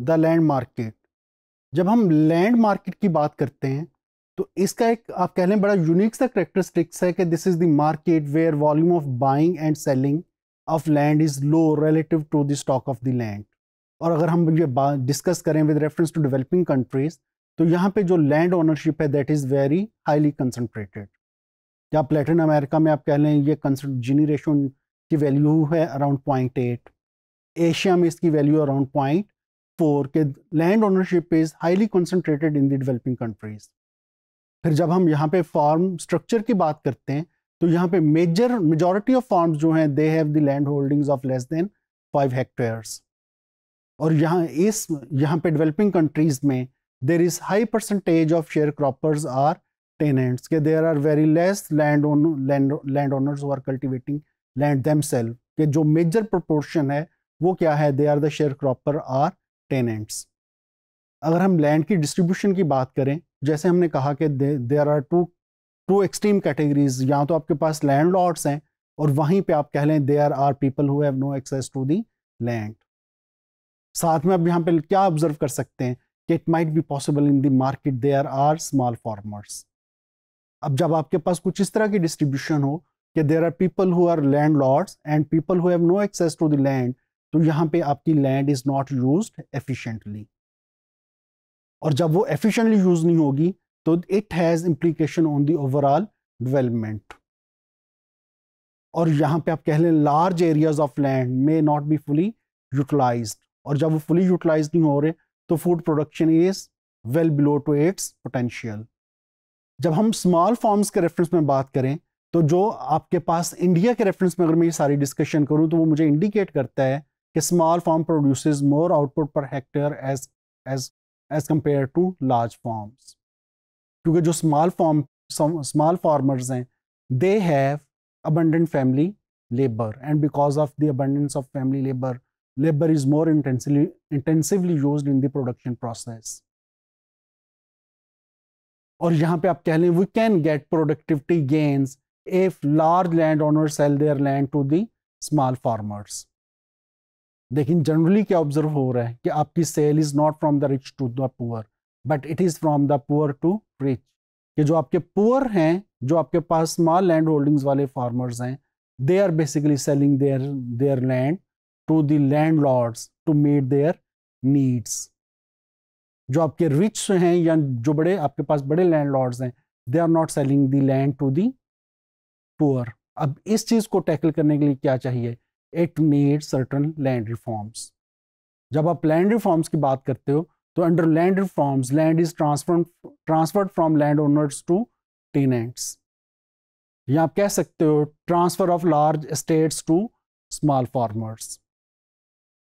The land market जब हम land market की बात करते हैं तो इसका एक आप कह लें बड़ा यूनिक सा करेक्टरिस्टिक्स है कि this is the market where volume of buying and selling of land is low relative to the stock of the land और अगर हम ये बात डिस्कस करें with reference to developing countries तो यहाँ पे जो लैंड ओनरशिप है that is very highly concentrated या प्लेटिन अमेरिका में आप कह लें ये जीनी रेशो की वैल्यू है अराउंड पॉइंट एट एशिया में इसकी वैल्यू अराउंड पॉइंट फोर के land ownership is highly concentrated in the developing countries फिर जब हम यहाँ पे फार्म स्ट्रक्चर की बात करते हैं तो यहाँ पे मेजर मेजोरिटी ऑफ फार्म जो हैं they have the land holdings of less than five hectares और यहाँ इस यहाँ पे डेवलपिंग कंट्रीज़ में there is high percentage of share croppers or tenants के there are very less land land land owners are cultivating land them के जो major proportion है वो क्या है they are the share cropper or tenants अगर हम लैंड की डिस्ट्रीब्यूशन की बात करें जैसे हमने कहा कि there are two two extreme categories या तो आपके पास लैंड लॉर्ड्स हैं और वहीं पे आप कह लें there are people who no access to the land साथ में आप यहाँ पे क्या ऑब्जर्व कर सकते हैं कि it might be possible in the market there are small farmers अब जब आपके पास कुछ इस तरह की डिस्ट्रीब्यूशन हो कि there are people who are landlords and people who no access to the land तो यहाँ पे आपकी land is not use efficiently और जब वो एफिशिएंटली यूज़ नहीं होगी तो it has implication on the overall development और यहाँ पे आप कह लें large areas of land may not be fully utilize और जब वो फुली यूटिलाइज नहीं हो रहे तो food production is well below to its potential जब हम स्मॉल फॉर्म्स के रेफरेंस में बात करें तो जो आपके पास इंडिया के रेफरेंस में अगर मैं ये सारी डिस्कशन करूं तो वो मुझे इंडिकेट करता है a small farm produces more output per hectare as as as compared to large farms क्योंकि जो small farm small farmers हैं they have abundant family labor and because of the abundance of family labor labor is more intensively intensively used in the production process और यहाँ पे आप कह लें we can get productivity if large landowners sell their land to the small farmers. लेकिन generally क्या observe हो रहा है कि आपकी sale is not from the rich to the poor but it is from the poor to rich कि जो आपके पुअर हैं जो आपके पास स्मॉल लैंड होल्डिंग्स वाले फार्मर्स हैं they are basically selling their their land to the landlords to meet their needs जो आपके रिच हैं या जो बड़े आपके पास बड़े लैंड लॉर्ड्स हैं they are not selling the land to the poor अब इस चीज़ को टैकल करने के लिए क्या चाहिए it made certain land reforms जब आप लैंड रिफॉर्म्स की बात करते हो तो under land reforms land is transfer transferred from land owners to tenants या आप कह सकते हो transfer of large states to small farmers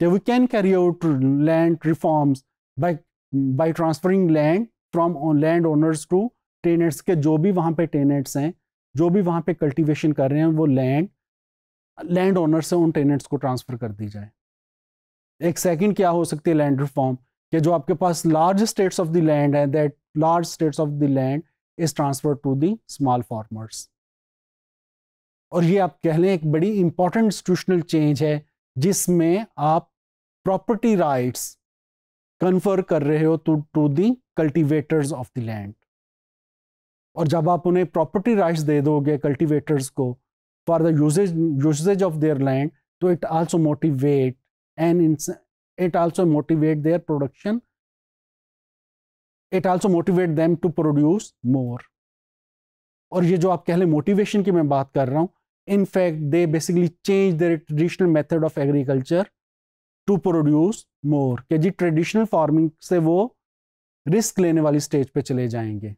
that तो we can carry out land reforms by by transferring land from land owners to के जो भी वहाँ पे टेनेंट्स हैं जो भी वहाँ पे कल्टीवेशन कर रहे हैं वो लैंड लैंड ओनर से उन टेनेंट्स को ट्रांसफ़र कर दी जाए एक सेकंड क्या हो सकती है लैंड रिफॉर्म कि जो आपके पास large states of the land है that large states of the land is transfer to the small farmers और ये आप कह लें एक बड़ी इंपॉर्टेंट इंस्टीट्यूशनल चेंज है जिसमें आप प्रॉपर्टी राइट्स कन्फर कर रहे हो to to the cultivators of the land और जब आप उन्हें प्रॉपर्टी राइट्स दे दोगे कल्टीवेटर्स को for the usage, usage of their land. So it also motivate and it also motivate their production. It also motivate them to produce more. और ये जो आप कह लें मोटिवेशन की मैं बात कर रहा हूँ fact they basically change their traditional method of agriculture to produce more कि जी ट्रेडिशनल फार्मिंग से वो रिस्क लेने वाली स्टेज पे चले जाएंगे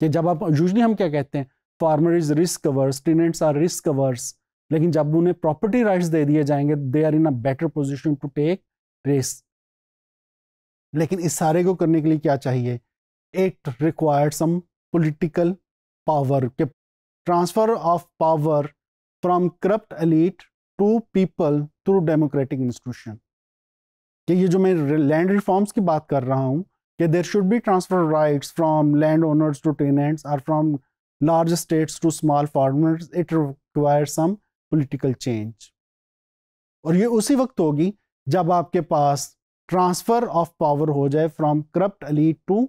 कि जब आप यूजली हम क्या कहते हैं farmer is risk averse tenants are risk averse लेकिन जब उन्हें प्रॉपर्टी राइट्स दे दिए जाएंगे they are in a better position to take risk लेकिन इस सारे को करने के लिए क्या चाहिए it required some political power के transfer of power from corrupt elite to people through democratic institution कि ये जो मैं लैंड रिफॉर्म्स की बात कर रहा हूँ कि there should be transfer rights from land owners to tenants और from large states to small farmers it requires some political change और ये उसी वक्त होगी जब आपके पास ट्रांसफर ऑफ पावर हो जाए from corrupt elite to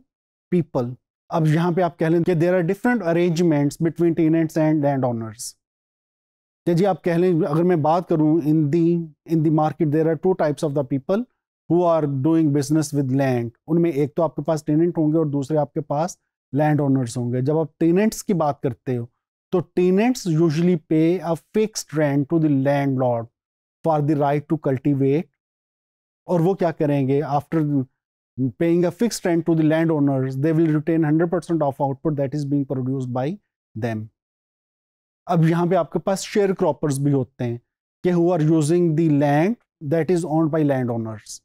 people अब यहाँ पे आप कह लें कि there are different arrangements between tenants and land owners जी आप कह लें अगर मैं बात करूँ in the in the market there are two types of the people who are doing business with land उनमें एक तो आपके पास टेनेंट होंगे और दूसरे आपके पास लैंड ओनर्स होंगे जब आप टेनेंट्स की बात करते हो तो tenants usually pay a fixed rent to the landlord for the right to cultivate और वो क्या करेंगे after paying a fix rent to the land owners they will retain hundred percent of output that is being produce by them अब यहाँ पे आपके पास share croppers भी होते हैं के who are using the land that is on by land owners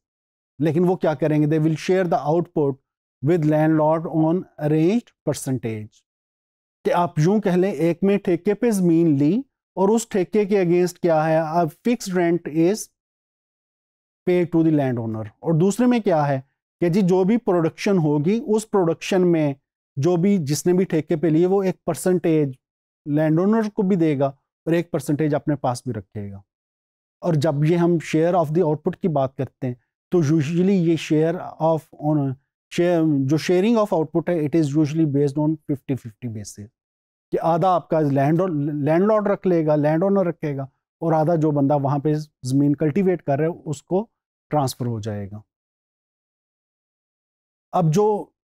लेकिन वो क्या करेंगे they will share the output with lord on arrange percentage कि आप यूं कह लें एक में ठेके पे ज़मीन ली और उस ठेके के अगेंस्ट क्या है अब fix rent is pay to the land owner और दूसरे में क्या है कि जी जो भी प्रोडक्शन होगी उस प्रोडक्शन में जो भी जिसने भी ठेके पे लिए वो एक परसेंटेज लैंड ओनर को भी देगा और एक परसेंटेज अपने पास भी रखेगा और जब ये हम शेयर ऑफ द आउटपुट की बात करते हैं तो यूजली ये शेयर ऑफ जो शेयरिंग ऑफ आउटपुट है it is usually based on fifty fifty basis कि आधा आपका लैंड लैंड लॉर्ड रख लेगा लैंड ओनर रखेगा और आधा जो बंदा वहाँ पे ज़मीन कल्टीवेट कर रहा है उसको ट्रांसफ़र हो जाएगा अब जो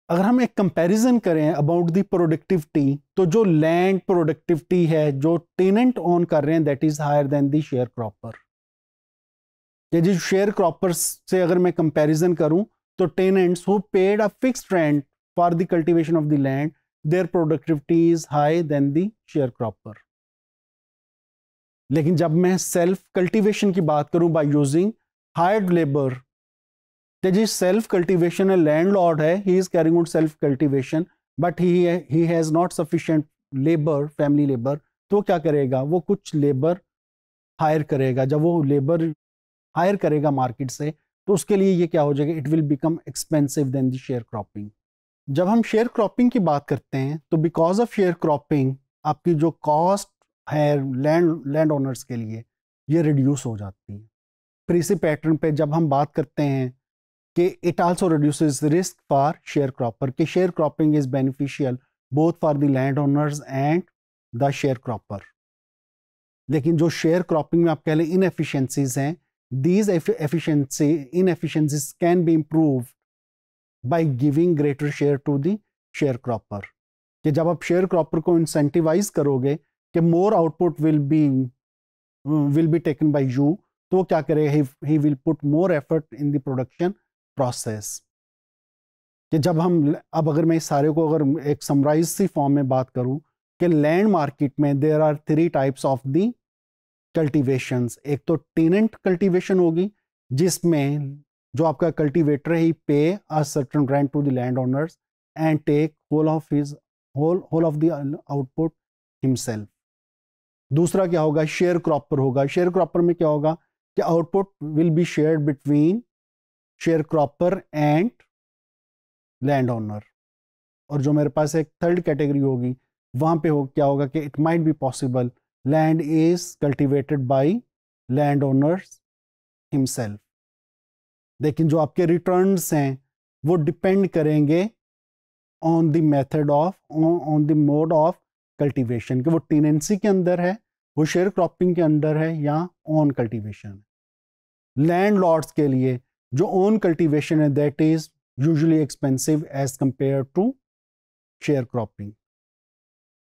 अगर हम एक कंपैरिजन करें अबाउट दी प्रोडक्टिविटी तो जो लैंड प्रोडक्टिविटी है जो टेनेंट ऑन कर रहे हैं that is higher than the share cropper या जिस शेयर क्रॉपर से अगर मैं कंपैरिजन करूं तो tenants who paid a fix rent for the cultivation of the land their productivity is high than the share cropper लेकिन जब मैं सेल्फ कल्टीवेशन की बात करूं बाय यूजिंग हायर्ड लेबर जी सेल्फ कल्टीवेशन है लैंड लॉर्ड है he is carrying out self cultivation but he has not sufficient labour family labour तो क्या करेगा वो कुछ लेबर हायर करेगा जब वो लेबर हायर करेगा मार्केट से तो उसके लिए ये क्या हो जाएगा it will become expensive than the share cropping जब हम शेयर क्रॉपिंग की बात करते हैं तो बिकॉज ऑफ शेयर क्रॉपिंग आपकी जो कॉस्ट है लैंड लैंड ओनर्स के लिए ये रिड्यूस हो जाती है फिर इसी पैटर्न पे जब हम बात करते हैं कि it also reduces risk for share cropper कि share cropping is beneficial both for the land owners and the share cropper लेकिन जो शेयर क्रॉपिंग में आप कह लें इनएफिशेंसीज हैं these efficiency inefficiencies can be improved by giving greater share to the sharecropper कि जब आप शेयर क्रॉपर को इंसेंटिवाइज करोगे कि more output will be will be taken by you तो वो क्या करेगा he will put more effort in the production process कि जब हम अब अगर मैं सारे को अगर एक समराइज सी फॉर्म में बात करूं कि लैंड मार्केट में there are three types of the cultivation एक तो टेनेंट कल्टीवेशन होगी जिसमें जो आपका cultivator he pay a certain rent to the land owners and take whole of his whole whole of the output himself दूसरा क्या होगा शेयर क्रॉपर होगा शेयर क्रॉपर में क्या होगा कि output will be share between share cropper and land owner और जो मेरे पास एक थर्ड कैटेगरी होगी वहाँ पे हो क्या होगा कि it might be possible land is cultivated by land owners himself लेकिन जो आपके रिटर्न हैं वो डिपेंड करेंगे on the method of on the mode of cultivation वो टीनेंसी के अंदर है वो शेयर क्रॉपिंग के अंदर है या ऑन कल्टिवेशन लैंड लॉट्स के लिए जो ऑन कल्टिवेशन है that is usually expensive as compare to share cropping